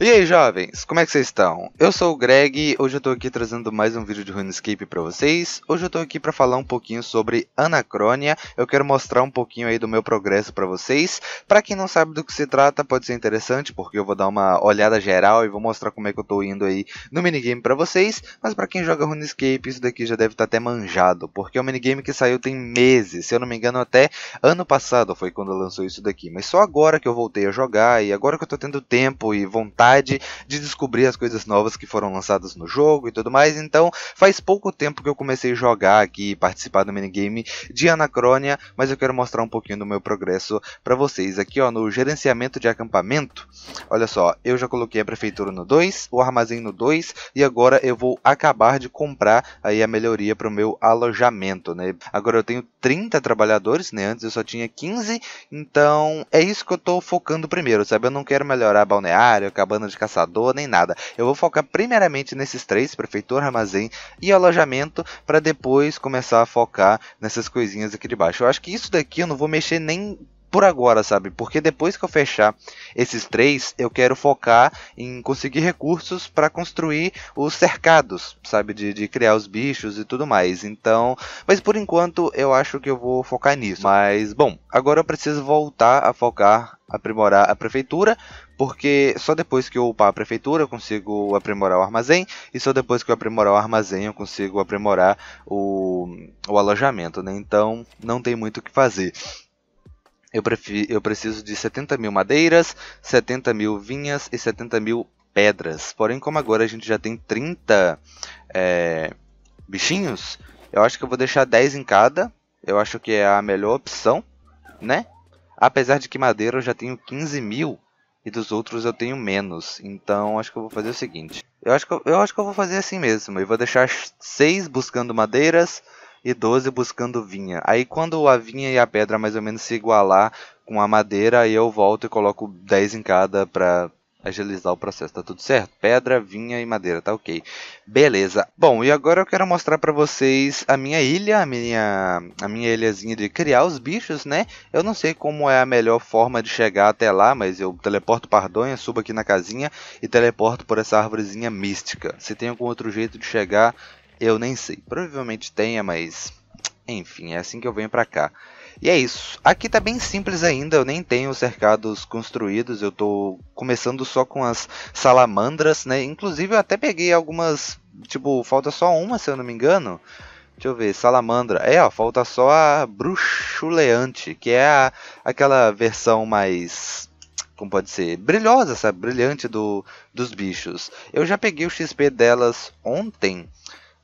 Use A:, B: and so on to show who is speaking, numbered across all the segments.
A: E aí jovens, como é que vocês estão? Eu sou o Greg, hoje eu tô aqui trazendo mais um vídeo de RuneScape pra vocês. Hoje eu tô aqui pra falar um pouquinho sobre Anacrônia, eu quero mostrar um pouquinho aí do meu progresso pra vocês. Pra quem não sabe do que se trata, pode ser interessante, porque eu vou dar uma olhada geral e vou mostrar como é que eu tô indo aí no minigame pra vocês. Mas pra quem joga RuneScape, isso daqui já deve estar tá até manjado, porque é um minigame que saiu tem meses, se eu não me engano até ano passado foi quando lançou isso daqui. Mas só agora que eu voltei a jogar e agora que eu tô tendo tempo e vontade vontade de descobrir as coisas novas que foram lançadas no jogo e tudo mais. Então, faz pouco tempo que eu comecei a jogar aqui e participar do minigame de Anacrônia, mas eu quero mostrar um pouquinho do meu progresso para vocês. Aqui ó, no gerenciamento de acampamento, olha só, eu já coloquei a prefeitura no 2, o armazém no 2 e agora eu vou acabar de comprar aí a melhoria para o meu alojamento, né? Agora eu tenho 30 trabalhadores, né? Antes eu só tinha 15, então é isso que eu estou focando primeiro, sabe? Eu não quero melhorar balneário, acabando cabana de caçador, nem nada. Eu vou focar primeiramente nesses três, prefeitura, armazém e alojamento, para depois começar a focar nessas coisinhas aqui de baixo. Eu acho que isso daqui eu não vou mexer nem por agora, sabe? Porque depois que eu fechar esses três, eu quero focar em conseguir recursos para construir os cercados, sabe? De, de, criar os bichos e tudo mais. Então, mas por enquanto eu acho que eu vou focar nisso. Mas, bom, agora eu preciso voltar a focar, aprimorar a prefeitura. Porque só depois que eu upar a prefeitura eu consigo aprimorar o armazém. E só depois que eu aprimorar o armazém eu consigo aprimorar o, o alojamento, né? Então não tem muito o que fazer. Eu, prefiro, eu preciso de 70 mil madeiras, 70 mil vinhas e 70 mil pedras. Porém, como agora a gente já tem 30 é, bichinhos, eu acho que eu vou deixar 10 em cada. Eu acho que é a melhor opção, né? Apesar de que madeira eu já tenho 15 mil e dos outros eu tenho menos. Então, acho que eu vou fazer o seguinte. Eu acho que eu, eu acho que eu vou fazer assim mesmo. Eu vou deixar 6 buscando madeiras, e 12 buscando vinha. Aí quando a vinha e a pedra mais ou menos se igualar com a madeira, aí eu volto e coloco 10 em cada para agilizar o processo, tá tudo certo? Pedra, vinha e madeira, tá ok. Beleza. Bom, e agora eu quero mostrar para vocês a minha ilha, a minha, a minha ilhazinha de criar os bichos, né? Eu não sei como é a melhor forma de chegar até lá, mas eu teleporto pardonha, subo aqui na casinha e teleporto por essa árvorezinha mística. Se tem algum outro jeito de chegar, eu nem sei. Provavelmente tenha, mas. Enfim, é assim que eu venho pra cá. E é isso. Aqui tá bem simples ainda, eu nem tenho cercados construídos, eu tô começando só com as salamandras, né? Inclusive eu até peguei algumas, tipo, falta só uma, se eu não me engano. Deixa eu ver, salamandra. É, ó, falta só a bruxuleante, que é a, aquela versão mais como pode ser, brilhosa, sabe? Brilhante do, dos bichos. Eu já peguei o XP delas ontem.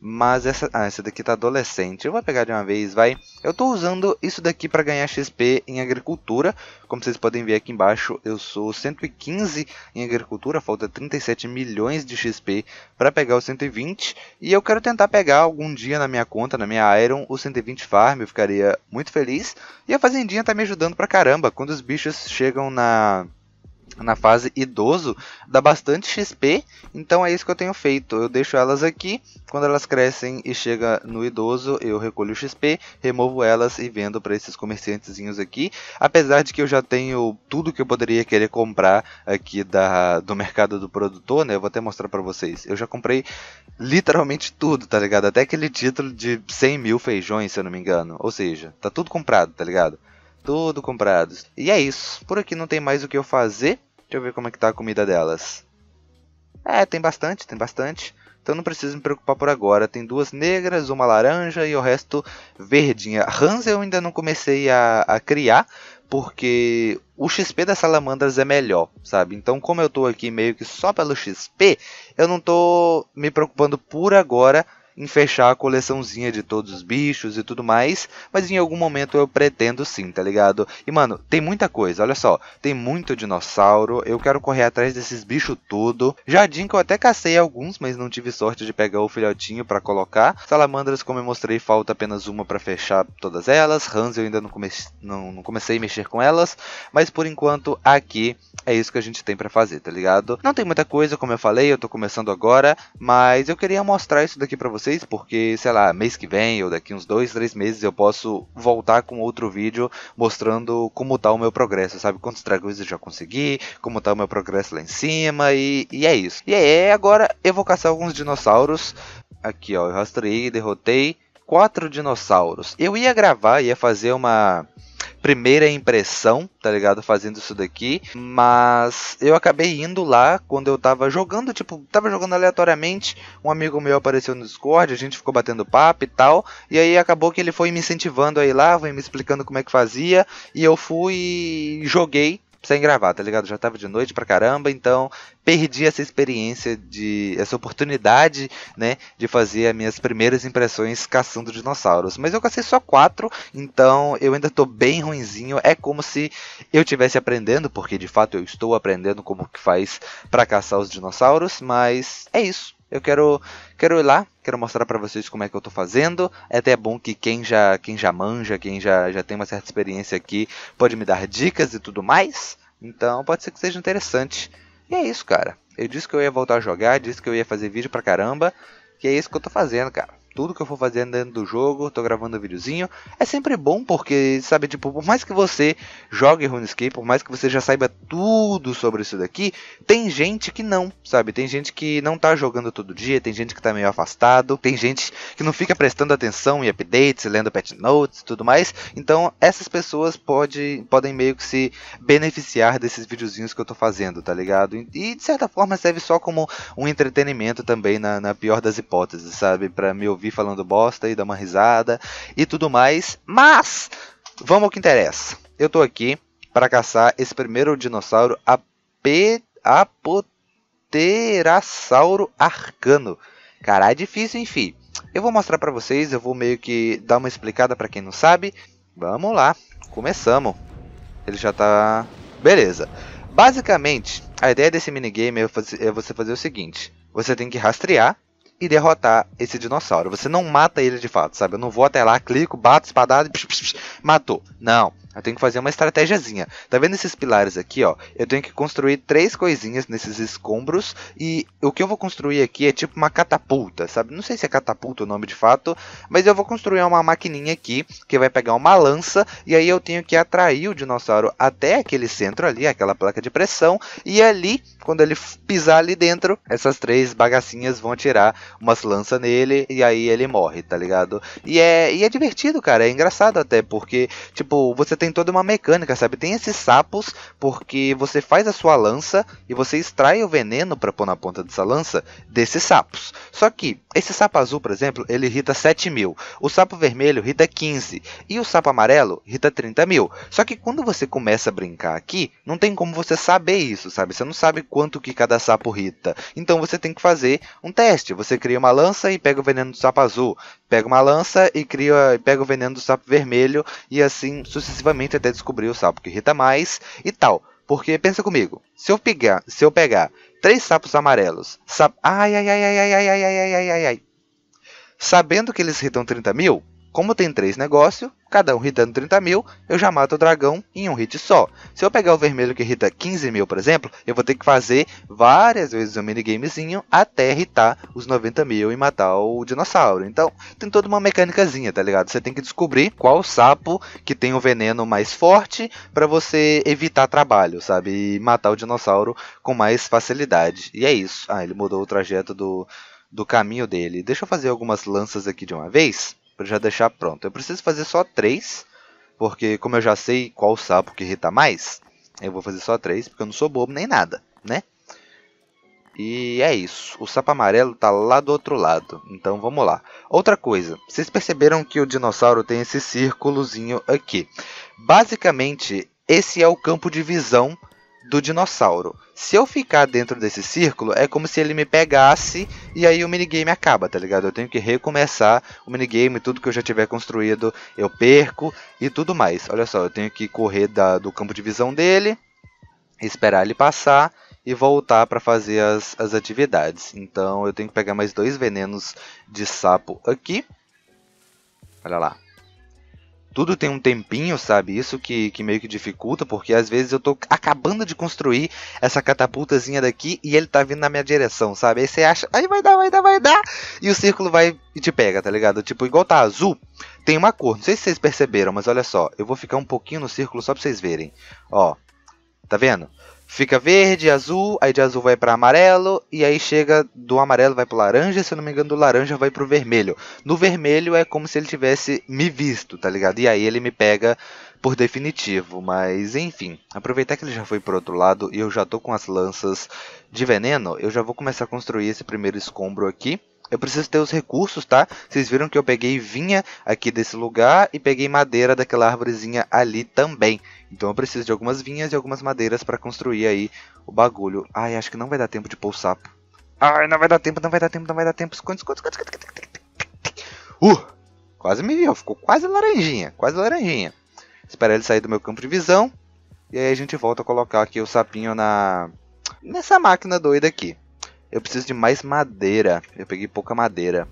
A: Mas essa, ah, essa daqui tá adolescente. Eu vou pegar de uma vez, vai. Eu tô usando isso daqui para ganhar XP em agricultura. Como vocês podem ver aqui embaixo, eu sou 115 em agricultura, falta 37 milhões de XP para pegar o 120. E eu quero tentar pegar algum dia na minha conta, na minha Iron, o 120 farm, eu ficaria muito feliz. E a fazendinha tá me ajudando pra caramba. Quando os bichos chegam na na fase idoso, dá bastante XP, então é isso que eu tenho feito. Eu deixo elas aqui, quando elas crescem e chega no idoso, eu recolho XP, removo elas e vendo para esses comerciantezinhos aqui. Apesar de que eu já tenho tudo que eu poderia querer comprar aqui da, do mercado do produtor, né? Eu vou até mostrar para vocês. Eu já comprei literalmente tudo, tá ligado? Até aquele título de 100 mil feijões, se eu não me engano. Ou seja, tá tudo comprado, tá ligado? Tudo comprados. E é isso. Por aqui não tem mais o que eu fazer. Deixa eu ver como é que tá a comida delas. É, tem bastante, tem bastante. Então não preciso me preocupar por agora. Tem duas negras, uma laranja e o resto verdinha. Hans eu ainda não comecei a, a criar, porque o XP das salamandras é melhor, sabe? Então, como eu tô aqui meio que só pelo XP, eu não tô me preocupando por agora em fechar a coleçãozinha de todos os bichos e tudo mais, mas em algum momento eu pretendo sim, tá ligado? E mano, tem muita coisa, olha só, tem muito dinossauro, eu quero correr atrás desses bichos tudo. Jardim que eu até cacei alguns, mas não tive sorte de pegar o filhotinho para colocar. Salamandras, como eu mostrei, falta apenas uma para fechar todas elas. Hans eu ainda não, come não, não comecei a mexer com elas, mas por enquanto aqui é isso que a gente tem para fazer, tá ligado? Não tem muita coisa, como eu falei, eu tô começando agora, mas eu queria mostrar isso daqui para vocês vocês, porque, sei lá, mês que vem ou daqui uns dois, três meses eu posso voltar com outro vídeo mostrando como tá o meu progresso, sabe? Quantos dragões eu já consegui, como tá o meu progresso lá em cima e, e é isso. E aí, agora eu vou caçar alguns dinossauros. Aqui, ó, eu e derrotei quatro dinossauros. Eu ia gravar, ia fazer uma primeira impressão, tá ligado? Fazendo isso daqui. Mas eu acabei indo lá quando eu tava jogando, tipo, tava jogando aleatoriamente. Um amigo meu apareceu no Discord, a gente ficou batendo papo e tal. E aí acabou que ele foi me incentivando aí lá, foi me explicando como é que fazia. E eu fui e joguei sem gravar, tá ligado? Já tava de noite pra caramba, então perdi essa experiência de essa oportunidade, né, de fazer as minhas primeiras impressões caçando dinossauros. Mas eu cacei só quatro, então eu ainda tô bem ruinzinho. É como se eu tivesse aprendendo, porque de fato eu estou aprendendo como que faz para caçar os dinossauros, mas é isso. Eu quero, quero ir lá, quero mostrar para vocês como é que eu estou fazendo. É até bom que quem já, quem já manja, quem já, já tem uma certa experiência aqui, pode me dar dicas e tudo mais. Então pode ser que seja interessante. E é isso, cara. Eu disse que eu ia voltar a jogar, disse que eu ia fazer vídeo pra caramba. E é isso que eu tô fazendo, cara tudo que eu for fazendo dentro do jogo, tô gravando um videozinho. É sempre bom porque, sabe, tipo, por mais que você jogue RuneScape, por mais que você já saiba tudo sobre isso daqui, tem gente que não, sabe? Tem gente que não tá jogando todo dia, tem gente que tá meio afastado, tem gente que não fica prestando atenção em updates, lendo patch notes e tudo mais. Então, essas pessoas pode, podem meio que se beneficiar desses videozinhos que eu tô fazendo, tá ligado? E de certa forma serve só como um entretenimento também na, na pior das hipóteses, sabe? Para me ouvir ouvir falando bosta e dar uma risada e tudo mais. Mas vamos ao que interessa. Eu tô aqui para caçar esse primeiro dinossauro Apoterasauro arcano. Cara, é difícil, enfim. Eu vou mostrar para vocês, eu vou meio que dar uma explicada para quem não sabe. Vamos lá, começamos. Ele já tá... Beleza. Basicamente, a ideia desse minigame é, é você fazer o seguinte. Você tem que rastrear e derrotar esse dinossauro. Você não mata ele de fato, sabe? Eu não vou até lá, clico, bato espadada, psh, psh, psh, matou. Não. Eu tenho que fazer uma estratégiazinha. Tá vendo esses pilares aqui, ó? Eu tenho que construir três coisinhas nesses escombros. E o que eu vou construir aqui é tipo uma catapulta, sabe? Não sei se é catapulta o nome de fato. Mas eu vou construir uma maquininha aqui, que vai pegar uma lança. E aí eu tenho que atrair o dinossauro até aquele centro ali, aquela placa de pressão. E ali, quando ele pisar ali dentro, essas três bagacinhas vão tirar umas lanças nele. E aí ele morre, tá ligado? E é, e é divertido, cara. É engraçado até, porque, tipo, você tem tem toda uma mecânica, sabe? Tem esses sapos, porque você faz a sua lança e você extrai o veneno para pôr na ponta dessa lança desses sapos. Só que esse sapo azul, por exemplo, ele irrita 7 mil. O sapo vermelho irrita 15. E o sapo amarelo irrita 30 mil. Só que quando você começa a brincar aqui, não tem como você saber isso, sabe? Você não sabe quanto que cada sapo irrita. Então você tem que fazer um teste. Você cria uma lança e pega o veneno do sapo azul. Pega uma lança e cria, pega o veneno do sapo vermelho. E assim sucessivamente provavelmente até descobrir o sapo que irrita mais e tal. Porque pensa comigo, se eu pegar, se eu pegar três sapos amarelos, sap... ai, ai, ai, ai, ai, ai, ai, ai, ai, ai, ai, sabendo que eles irritam 30 mil, como tem três negócios, cada um hitando 30 mil, eu já mato o dragão em um hit só. Se eu pegar o vermelho que hita 15 mil, por exemplo, eu vou ter que fazer várias vezes o um minigamezinho até hitar os 90 mil e matar o dinossauro. Então, tem toda uma mecânicazinha, tá ligado? Você tem que descobrir qual sapo que tem o veneno mais forte para você evitar trabalho, sabe? E matar o dinossauro com mais facilidade. E é isso. Ah, ele mudou o trajeto do, do caminho dele. Deixa eu fazer algumas lanças aqui de uma vez para já deixar pronto. Eu preciso fazer só três, porque como eu já sei qual sapo que irrita mais, eu vou fazer só três, porque eu não sou bobo nem nada, né? E é isso, o sapo amarelo está lá do outro lado, então vamos lá. Outra coisa, vocês perceberam que o dinossauro tem esse círculozinho aqui. Basicamente, esse é o campo de visão do dinossauro. Se eu ficar dentro desse círculo, é como se ele me pegasse e aí o minigame acaba, tá ligado? Eu tenho que recomeçar o minigame, tudo que eu já tiver construído eu perco e tudo mais. Olha só, eu tenho que correr da, do campo de visão dele, esperar ele passar e voltar para fazer as, as atividades. Então eu tenho que pegar mais dois venenos de sapo aqui. Olha lá tudo tem um tempinho, sabe? Isso que, que meio que dificulta, porque às vezes eu tô acabando de construir essa catapultazinha daqui e ele tá vindo na minha direção, sabe? Aí você acha, aí vai dar, vai dar, vai dar, e o círculo vai e te pega, tá ligado? Tipo, igual tá azul, tem uma cor, não sei se vocês perceberam, mas olha só, eu vou ficar um pouquinho no círculo só pra vocês verem, ó, tá vendo? fica verde, azul, aí de azul vai para amarelo e aí chega do amarelo vai para laranja, se eu não me engano do laranja vai o vermelho. No vermelho é como se ele tivesse me visto, tá ligado? E aí ele me pega por definitivo, mas enfim, aproveitar que ele já foi pro outro lado e eu já tô com as lanças de veneno, eu já vou começar a construir esse primeiro escombro aqui. Eu preciso ter os recursos, tá? Vocês viram que eu peguei vinha aqui desse lugar e peguei madeira daquela árvorezinha ali também. Então eu preciso de algumas vinhas e algumas madeiras para construir aí o bagulho. Ai, acho que não vai dar tempo de pôr o sapo. Ai, não vai dar tempo, não vai dar tempo, não vai dar tempo. Esconde, esconde, esconde. esconde. Uh! Quase me viu, ficou quase laranjinha, quase laranjinha. Esperar ele sair do meu campo de visão. E aí a gente volta a colocar aqui o sapinho na nessa máquina doida aqui. Eu preciso de mais madeira. Eu peguei pouca madeira.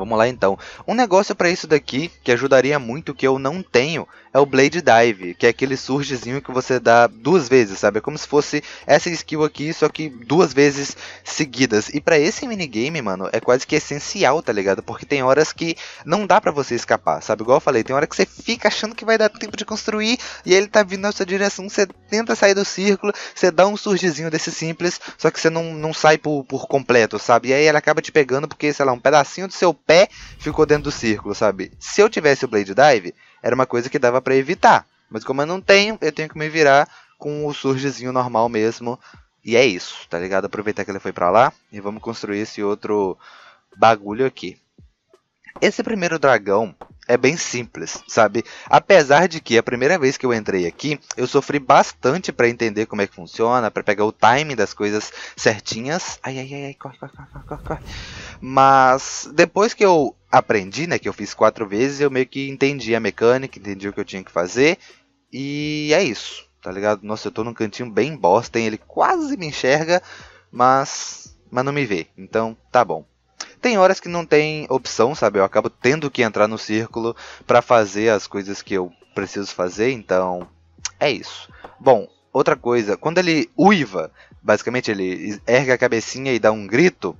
A: Vamos lá então. Um negócio para isso daqui que ajudaria muito que eu não tenho é o Blade Dive, que é aquele surgezinho que você dá duas vezes, sabe? É como se fosse essa skill aqui, só que duas vezes seguidas. E para esse minigame, mano, é quase que essencial, tá ligado? Porque tem horas que não dá para você escapar, sabe? Igual eu falei, tem hora que você fica achando que vai dar tempo de construir e ele tá vindo na sua direção, você tenta sair do círculo, você dá um surgezinho desse simples, só que você não, não sai por, por completo, sabe? E aí ele acaba te pegando porque, sei lá, um pedacinho do seu pé ficou dentro do círculo, sabe? Se eu tivesse o Blade Dive, era uma coisa que dava para evitar. Mas como eu não tenho, eu tenho que me virar com o surgezinho normal mesmo. E é isso, tá ligado? Aproveitar que ele foi para lá e vamos construir esse outro bagulho aqui. Esse primeiro dragão, é bem simples, sabe? Apesar de que a primeira vez que eu entrei aqui, eu sofri bastante para entender como é que funciona, para pegar o timing das coisas certinhas. Ai, ai, ai, ai, corre, corre, corre, corre, corre. Mas depois que eu aprendi, né, que eu fiz quatro vezes, eu meio que entendi a mecânica, entendi o que eu tinha que fazer e é isso, tá ligado? Nossa, eu tô num cantinho bem bosta, hein? ele quase me enxerga, mas mas não me vê. Então, tá bom. Tem horas que não tem opção, sabe? Eu acabo tendo que entrar no círculo para fazer as coisas que eu preciso fazer, então é isso. Bom, outra coisa, quando ele uiva, basicamente ele ergue a cabecinha e dá um grito,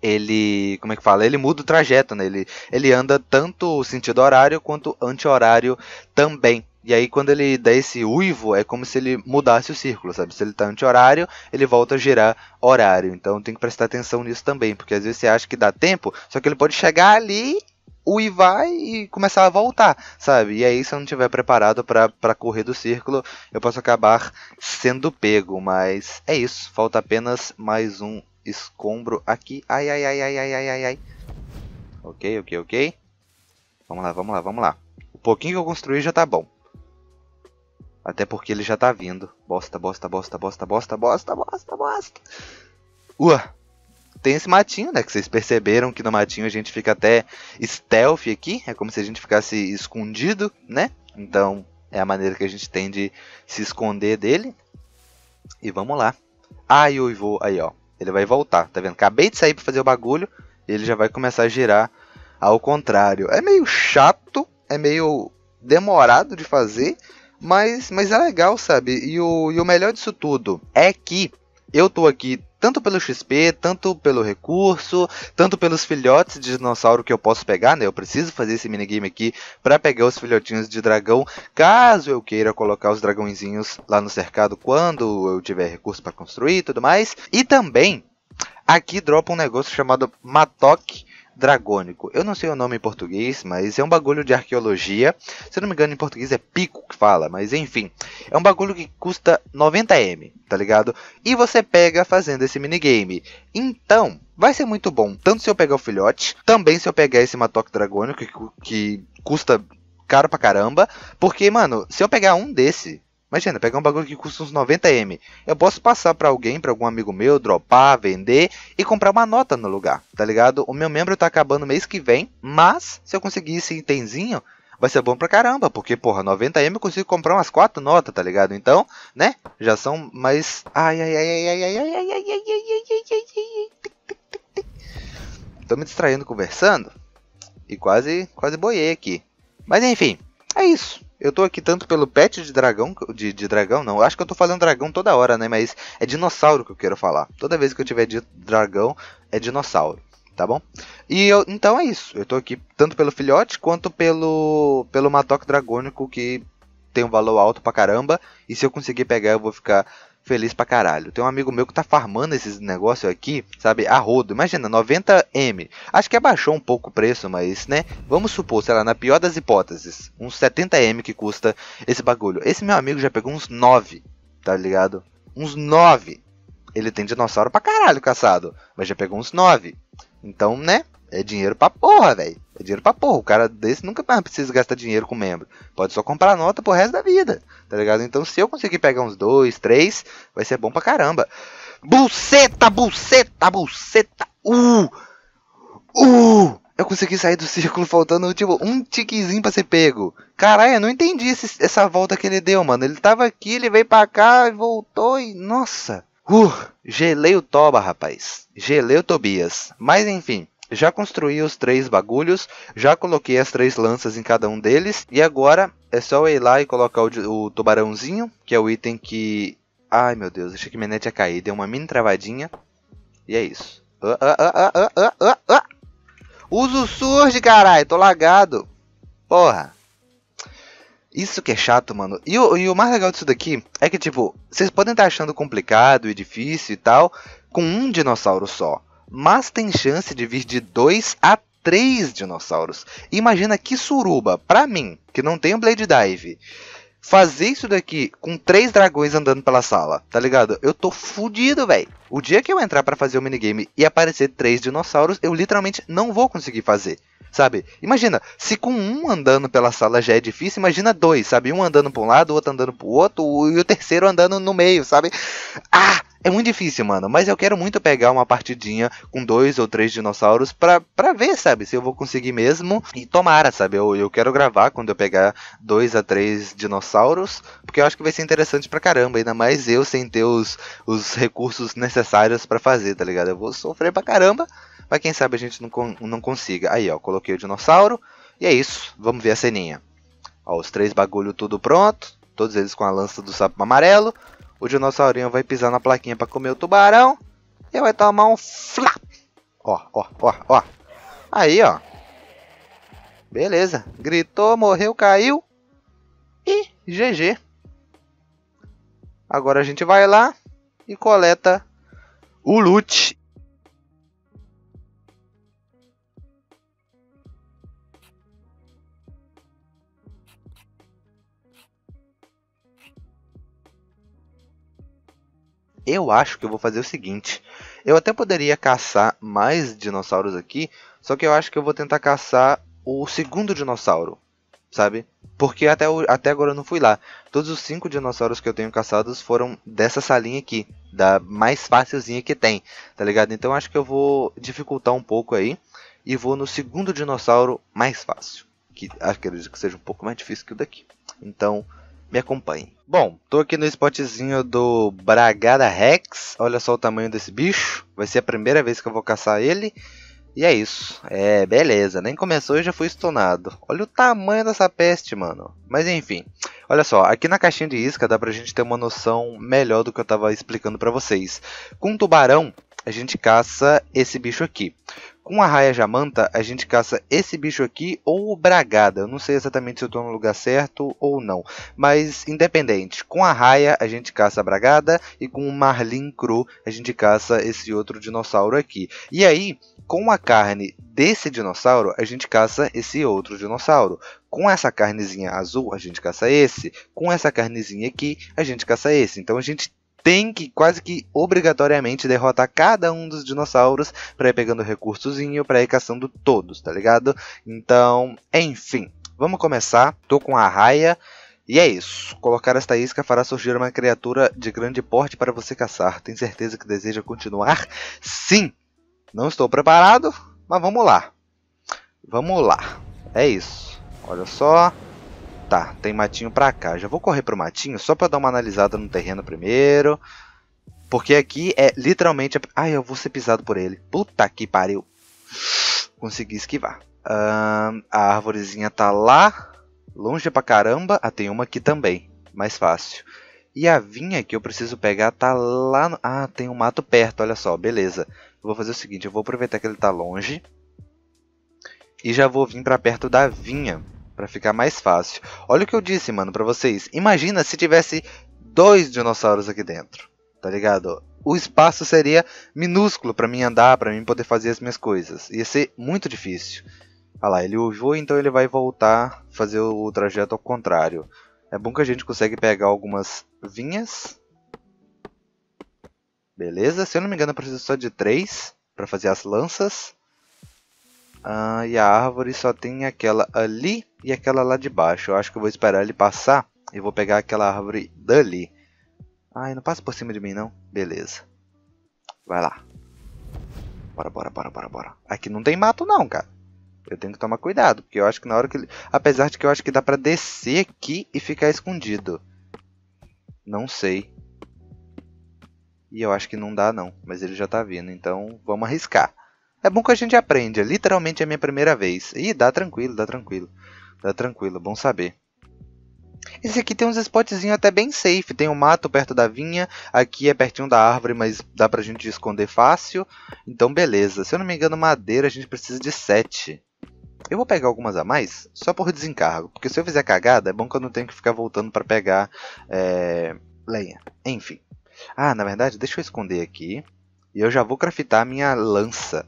A: ele, como é que fala? Ele muda o trajeto, né? Ele, ele anda tanto sentido horário quanto anti-horário também. E aí quando ele dá esse uivo, é como se ele mudasse o círculo, sabe? Se ele tá anti-horário, ele volta a girar horário. Então tem que prestar atenção nisso também, porque às vezes você acha que dá tempo, só que ele pode chegar ali uivar e começar a voltar, sabe? E aí se eu não estiver preparado para correr do círculo, eu posso acabar sendo pego, mas é isso, falta apenas mais um escombro aqui. Ai ai ai ai ai ai ai ai. OK, OK, OK. Vamos lá, vamos lá, vamos lá. O pouquinho que eu construí já tá bom. Até porque ele já tá vindo. Bosta, bosta, bosta, bosta, bosta, bosta, bosta, bosta. Ua! Tem esse matinho, né? Que vocês perceberam que no matinho a gente fica até stealth aqui. É como se a gente ficasse escondido, né? Então é a maneira que a gente tem de se esconder dele. E vamos lá. Ai, eu vou. Aí, ó. Ele vai voltar, tá vendo? Acabei de sair pra fazer o bagulho. Ele já vai começar a girar ao contrário. É meio chato, é meio demorado de fazer mas, mas é legal, sabe? E o, e o melhor disso tudo é que eu tô aqui tanto pelo XP, tanto pelo recurso, tanto pelos filhotes de dinossauro que eu posso pegar, né? Eu preciso fazer esse minigame aqui para pegar os filhotinhos de dragão, caso eu queira colocar os dragãozinhos lá no cercado quando eu tiver recurso para construir e tudo mais. E também aqui dropa um negócio chamado Matok dragônico. Eu não sei o nome em português, mas é um bagulho de arqueologia. Se eu não me engano, em português é pico que fala, mas enfim. É um bagulho que custa 90M, tá ligado? E você pega fazendo esse minigame. Então, vai ser muito bom. Tanto se eu pegar o filhote, também se eu pegar esse Matok dragônico, que, que custa caro pra caramba. Porque, mano, se eu pegar um desse Imagina, pegar um bagulho que custa uns 90m. Eu posso passar para alguém, para algum amigo meu, dropar, vender e comprar uma nota no lugar, tá ligado? O meu membro tá acabando mês que vem, mas se eu conseguir esse itemzinho, vai ser bom pra caramba, porque, porra, 90m eu consigo comprar umas 4 notas, tá ligado? Então, né? Já são mais. Ai, ai, ai, ai, ai, ai, ai, ai, ai, ai, ai, ai, ai, ai, ai, Tô me distraindo conversando e quase, quase boiei aqui. Mas enfim, é isso. Eu tô aqui tanto pelo pet de dragão, de, de dragão não, eu acho que eu tô falando dragão toda hora, né, mas é dinossauro que eu quero falar. Toda vez que eu tiver dito dragão, é dinossauro, tá bom? E eu, então é isso, eu tô aqui tanto pelo filhote quanto pelo, pelo matoque dragônico que tem um valor alto pra caramba, e se eu conseguir pegar eu vou ficar feliz pra caralho. Tem um amigo meu que tá farmando esses negócios aqui, sabe? A rodo. Imagina, 90M. Acho que abaixou um pouco o preço, mas, né? Vamos supor, sei lá, na pior das hipóteses, uns 70M que custa esse bagulho. Esse meu amigo já pegou uns 9, tá ligado? Uns 9. Ele tem dinossauro pra caralho caçado, mas já pegou uns 9. Então, né? É dinheiro pra porra, velho. É dinheiro pra porra. O cara desse nunca mais precisa gastar dinheiro com membro. Pode só comprar nota pro resto da vida. Tá ligado? Então se eu conseguir pegar uns dois, três, vai ser bom pra caramba. Buceta, buceta, buceta. Uh! Uh! Eu consegui sair do círculo faltando, tipo, um tiquezinho pra ser pego. Caralho, eu não entendi esse, essa volta que ele deu, mano. Ele tava aqui, ele veio pra cá e voltou e. Nossa! Uh! Gelei o Toba, rapaz. Gelei o Tobias. Mas enfim. Já construí os três bagulhos, já coloquei as três lanças em cada um deles, e agora é só eu ir lá e colocar o, o tubarãozinho, que é o item que... Ai meu Deus, achei que minha net ia cair, deu uma mini travadinha, e é isso. Uh, uh, uh, Uso surge, caralho, tô lagado. Porra. Isso que é chato, mano. E o, e o mais legal disso daqui é que, tipo, vocês podem estar achando complicado e difícil e tal, com um dinossauro só mas tem chance de vir de 2 a 3 dinossauros. Imagina que suruba, pra mim, que não tenho Blade Dive, fazer isso daqui com três dragões andando pela sala, tá ligado? Eu tô fudido, velho. O dia que eu entrar para fazer o minigame e aparecer três dinossauros, eu literalmente não vou conseguir fazer. Sabe? Imagina, se com um andando pela sala já é difícil, imagina dois, sabe? Um andando pra um lado, o outro andando pro outro, e o terceiro andando no meio, sabe? Ah! É muito difícil, mano, mas eu quero muito pegar uma partidinha com dois ou três dinossauros pra, pra ver, sabe, se eu vou conseguir mesmo. E tomara, sabe, eu, eu quero gravar quando eu pegar dois a três dinossauros, porque eu acho que vai ser interessante pra caramba, ainda mais eu sem ter os, os recursos necessários para fazer, tá ligado? Eu vou sofrer pra caramba, mas quem sabe a gente não, não consiga. Aí, ó, coloquei o dinossauro, e é isso, vamos ver a ceninha. Ó, os três bagulho tudo pronto, todos eles com a lança do sapo amarelo o dinossaurinho vai pisar na plaquinha para comer o tubarão e vai tomar um flap. Ó, ó, ó, ó. Aí, ó. Beleza. Gritou, morreu, caiu. E GG. Agora a gente vai lá e coleta o loot Eu acho que eu vou fazer o seguinte. Eu até poderia caçar mais dinossauros aqui, só que eu acho que eu vou tentar caçar o segundo dinossauro, sabe? Porque até, o, até agora eu não fui lá. Todos os cinco dinossauros que eu tenho caçados foram dessa salinha aqui, da mais fácilzinha que tem, tá ligado? Então acho que eu vou dificultar um pouco aí e vou no segundo dinossauro mais fácil, que acredito que seja um pouco mais difícil que o daqui. Então, me acompanhe. Bom, tô aqui no spotzinho do Bragada Rex. Olha só o tamanho desse bicho. Vai ser a primeira vez que eu vou caçar ele. E é isso. É, beleza. Nem começou e já fui estonado. Olha o tamanho dessa peste, mano. Mas enfim. Olha só, aqui na caixinha de isca dá pra gente ter uma noção melhor do que eu tava explicando pra vocês. Com tubarão, a gente caça esse bicho aqui. Com a raia jamanta, a gente caça esse bicho aqui ou o bragada. Eu não sei exatamente se eu estou no lugar certo ou não. Mas, independente, com a raia a gente caça a bragada e com o marlin cru a gente caça esse outro dinossauro aqui. E aí, com a carne desse dinossauro, a gente caça esse outro dinossauro. Com essa carnezinha azul, a gente caça esse. Com essa carnezinha aqui, a gente caça esse. Então a gente tem que quase que obrigatoriamente derrotar cada um dos dinossauros para ir pegando recursozinho, para ir caçando todos, tá ligado? Então, enfim, vamos começar. Tô com a raia. E é isso. Colocar esta isca fará surgir uma criatura de grande porte para você caçar. Tem certeza que deseja continuar? Sim! Não estou preparado, mas vamos lá. Vamos lá. É isso. Olha só. Tá, tem matinho pra cá. Já vou correr pro matinho só pra dar uma analisada no terreno primeiro. Porque aqui é literalmente... Ai, eu vou ser pisado por ele. Puta que pariu. Consegui esquivar. a árvorezinha tá lá. Longe pra caramba. Ah, tem uma aqui também. Mais fácil. E a vinha que eu preciso pegar tá lá... No... Ah, tem um mato perto, olha só. Beleza. Eu vou fazer o seguinte, eu vou aproveitar que ele tá longe. E já vou vir pra perto da vinha para ficar mais fácil. Olha o que eu disse, mano, para vocês. Imagina se tivesse dois dinossauros aqui dentro, tá ligado? O espaço seria minúsculo para mim andar, para mim poder fazer as minhas coisas. Ia ser muito difícil. Ah lá, ele voou, então ele vai voltar, fazer o trajeto ao contrário. É bom que a gente consegue pegar algumas vinhas. Beleza, se eu não me engano eu preciso só de três para fazer as lanças. Ah, e a árvore só tem aquela ali e aquela lá de baixo. Eu acho que eu vou esperar ele passar e vou pegar aquela árvore dali. Ai, não passa por cima de mim não. Beleza. Vai lá. Bora, bora, bora, bora, bora. Aqui não tem mato não, cara. Eu tenho que tomar cuidado, porque eu acho que na hora que ele... Apesar de que eu acho que dá pra descer aqui e ficar escondido. Não sei. E eu acho que não dá não, mas ele já tá vindo, então vamos arriscar. É bom que a gente aprende. É literalmente é minha primeira vez. E dá tranquilo, dá tranquilo. Dá tranquilo, bom saber. Esse aqui tem uns spotzinhos até bem safe. Tem um mato perto da vinha. Aqui é pertinho da árvore, mas dá pra gente esconder fácil. Então beleza. Se eu não me engano, madeira a gente precisa de 7. Eu vou pegar algumas a mais, só por desencargo. Porque se eu fizer cagada, é bom que eu não tenho que ficar voltando pra pegar é... lenha. Enfim. Ah, na verdade, deixa eu esconder aqui. E eu já vou craftar minha lança.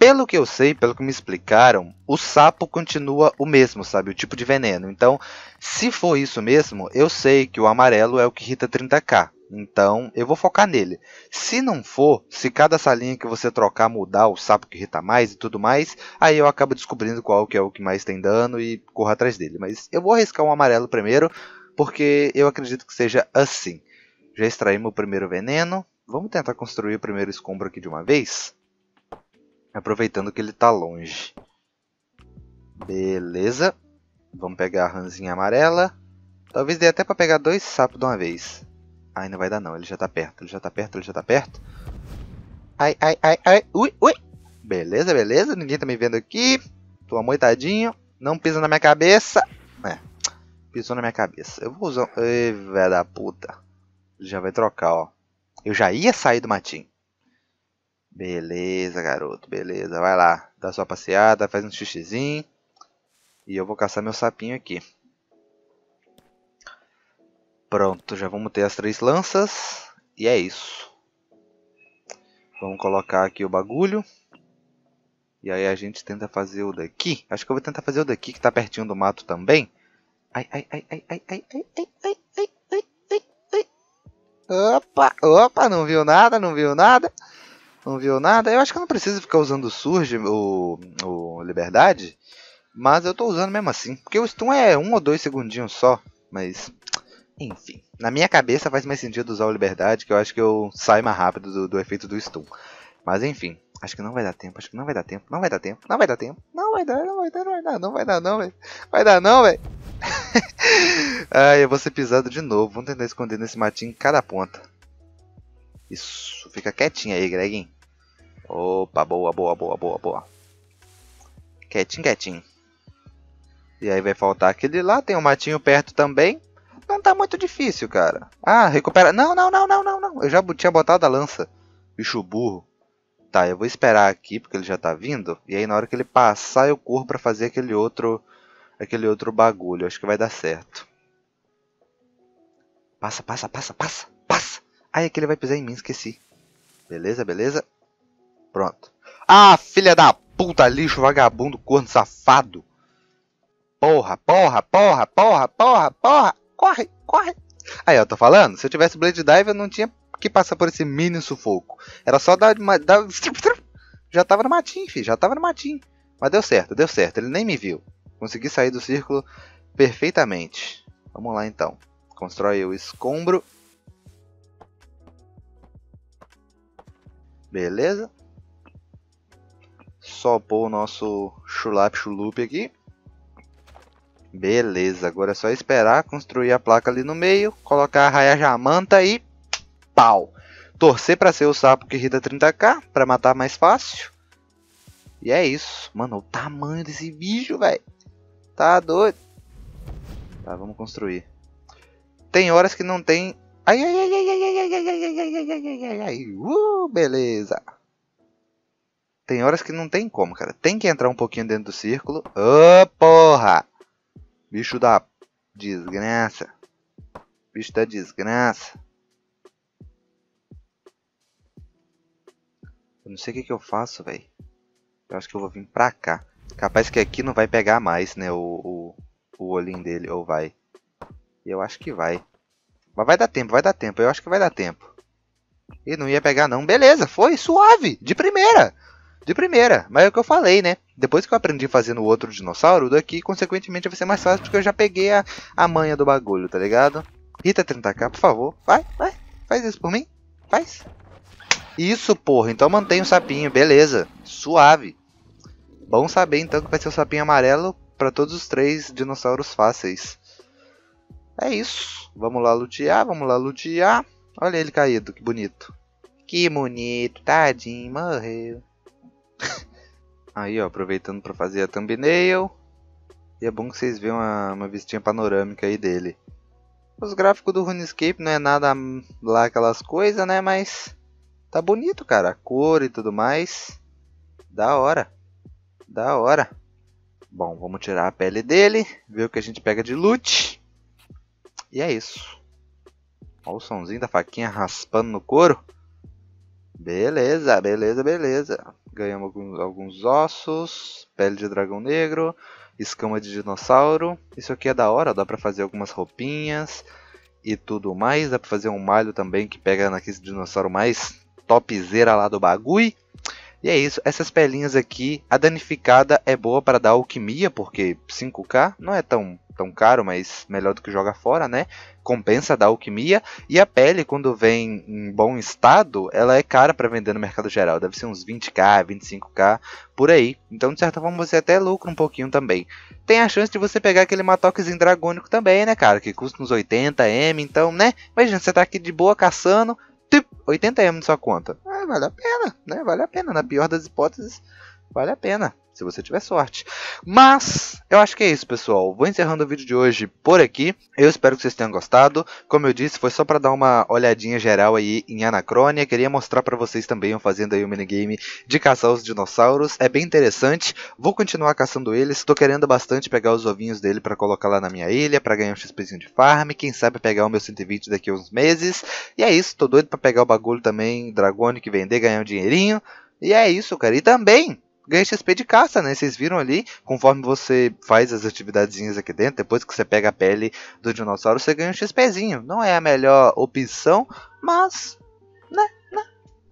A: Pelo que eu sei, pelo que me explicaram, o sapo continua o mesmo, sabe? O tipo de veneno. Então, se for isso mesmo, eu sei que o amarelo é o que irrita 30k. Então, eu vou focar nele. Se não for, se cada salinha que você trocar mudar o sapo que irrita mais e tudo mais, aí eu acabo descobrindo qual que é o que mais tem dano e corro atrás dele. Mas eu vou arriscar um amarelo primeiro, porque eu acredito que seja assim. Já extraímos o primeiro veneno. Vamos tentar construir o primeiro escombro aqui de uma vez? Aproveitando que ele tá longe. Beleza. Vamos pegar a ranzinha amarela. Talvez dê até pra pegar dois sapos de uma vez. Ai, não vai dar não. Ele já tá perto, ele já tá perto, ele já tá perto. Ai, ai, ai, ai. Ui, ui. Beleza, beleza. Ninguém tá me vendo aqui. Tô amoitadinho. Não pisa na minha cabeça. É. Pisou na minha cabeça. Eu vou usar... Ei, velho da puta. Ele já vai trocar, ó. Eu já ia sair do matinho. Beleza, garoto, beleza. Vai lá, dá sua passeada, faz um xixizinho. E eu vou caçar meu sapinho aqui. Pronto, já vamos ter as três lanças. E é isso. Vamos colocar aqui o bagulho. E aí a gente tenta fazer o daqui. Acho que eu vou tentar fazer o daqui, que tá pertinho do mato também. Ai, ai, ai, ai, ai, ai, ai, ai, ai, ai, ai, ai. Opa, opa, não viu nada, não viu nada não viu nada. Eu acho que eu não preciso ficar usando o Surge, o, o Liberdade, mas eu tô usando mesmo assim. Porque o stun é um ou dois segundinhos só, mas enfim. Na minha cabeça faz mais sentido usar o Liberdade, que eu acho que eu saio mais rápido do, do efeito do stun. Mas enfim, acho que não vai dar tempo, acho que não vai dar tempo, não vai dar tempo, não vai dar tempo, não vai dar, não vai dar, não vai dar, não vai dar, não, velho. Vai dar não, velho. Ai, eu vou ser pisado de novo, vamos tentar esconder nesse matinho cada ponta. Isso, fica quietinho aí, Greginho. Opa, boa, boa, boa, boa, boa. Quietinho, quietinho. E aí vai faltar aquele lá, tem um matinho perto também. Não tá muito difícil, cara. Ah, recupera. Não, não, não, não, não, não. Eu já tinha botado a lança. Bicho burro. Tá, eu vou esperar aqui, porque ele já tá vindo. E aí na hora que ele passar, eu corro pra fazer aquele outro... Aquele outro bagulho. Acho que vai dar certo. Passa, passa, passa, passa, passa. Ai, aquele vai pisar em mim, esqueci. Beleza, beleza. Pronto. Ah, filha da puta, lixo, vagabundo, corno, safado. Porra, porra, porra, porra, porra, porra. Corre, corre. Aí, eu tô falando, se eu tivesse Blade Dive, eu não tinha que passar por esse mini sufoco. Era só dar uma... Dar... Já tava no matinho, filho, já tava no matinho. Mas deu certo, deu certo, ele nem me viu. Consegui sair do círculo perfeitamente. Vamos lá, então. Constrói o escombro. Beleza? Só pôr o nosso chulap chulup aqui. Beleza, agora é só esperar construir a placa ali no meio, colocar a raia jamanta e pau. Torcer para ser o sapo que irrita 30k, para matar mais fácil. E é isso. Mano, o tamanho desse bicho, velho. Tá doido. Tá, vamos construir. Tem horas que não tem Ai, ai, ai, ai, ai, ai, ai, ai, ai, ai, ai, ai, ai, ai, uh, beleza. Tem horas que não tem como, cara. Tem que entrar um pouquinho dentro do círculo. Ô, oh, porra! Bicho da desgraça. Bicho da desgraça. Eu não sei o que, que eu faço, velho. Eu acho que eu vou vir pra cá. Capaz que aqui não vai pegar mais, né? O, o, o olhinho dele, ou vai. Eu acho que vai. Mas vai dar tempo, vai dar tempo. Eu acho que vai dar tempo. E não ia pegar, não. Beleza, foi suave. De primeira. De primeira. Mas é o que eu falei, né? Depois que eu aprendi a fazer no outro dinossauro, daqui, consequentemente, vai ser mais fácil porque eu já peguei a, a manha do bagulho, tá ligado? Rita 30k, por favor. Vai, vai. Faz isso por mim. Faz. Isso, porra. Então mantém o sapinho, beleza. Suave. Bom saber, então, que vai ser o sapinho amarelo para todos os três dinossauros fáceis. É isso. Vamos lá lutear, vamos lá lutear. Olha ele caído, que bonito. Que bonito, tadinho, morreu. Aí, ó, aproveitando para fazer a thumbnail. E é bom que vocês vejam uma, uma vistinha panorâmica aí dele. Os gráficos do RuneScape não é nada lá aquelas coisas, né? Mas tá bonito, cara. A cor e tudo mais. Da hora. Da hora. Bom, vamos tirar a pele dele. Ver o que a gente pega de loot. E é isso. Olha o somzinho da faquinha raspando no couro. Beleza, beleza, beleza. Ganhamos alguns, alguns ossos, pele de dragão negro, escama de dinossauro. Isso aqui é da hora, dá pra fazer algumas roupinhas e tudo mais. Dá pra fazer um malho também que pega naquele dinossauro mais topzera lá do bagulho. E é isso, essas pelinhas aqui, a danificada é boa para dar alquimia, porque 5k não é tão, tão caro, mas melhor do que jogar fora, né? Compensa dar alquimia. E a pele, quando vem em bom estado, ela é cara para vender no mercado geral, deve ser uns 20k, 25k, por aí. Então, de certa forma, você até lucra um pouquinho também. Tem a chance de você pegar aquele matoquezinho dragônico também, né, cara? Que custa uns 80m, então, né? Imagina, você tá aqui de boa caçando, 80 M na sua conta. Ah, vale a pena, né? Vale a pena. Na pior das hipóteses, vale a pena se você tiver sorte. Mas eu acho que é isso, pessoal. Vou encerrando o vídeo de hoje por aqui. Eu espero que vocês tenham gostado. Como eu disse, foi só para dar uma olhadinha geral aí em Anacrônia. Queria mostrar para vocês também eu fazendo aí o um minigame de caçar os dinossauros. É bem interessante. Vou continuar caçando eles. Estou querendo bastante pegar os ovinhos dele para colocar lá na minha ilha, para ganhar um XPzinho de farm. Quem sabe pegar o meu 120 daqui a uns meses. E é isso, tô doido para pegar o bagulho também, Dragônico, vender, ganhar um dinheirinho. E é isso, cara. E também ganha XP de caça, né? Vocês viram ali, conforme você faz as atividadezinhas aqui dentro, depois que você pega a pele do dinossauro, você ganha um XPzinho. Não é a melhor opção, mas, né? né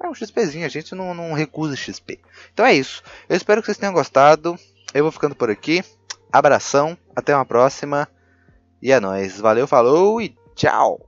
A: é um XPzinho, a gente não, não recusa XP. Então é isso. Eu espero que vocês tenham gostado. Eu vou ficando por aqui. Abração, até uma próxima. E é nóis. Valeu, falou e tchau!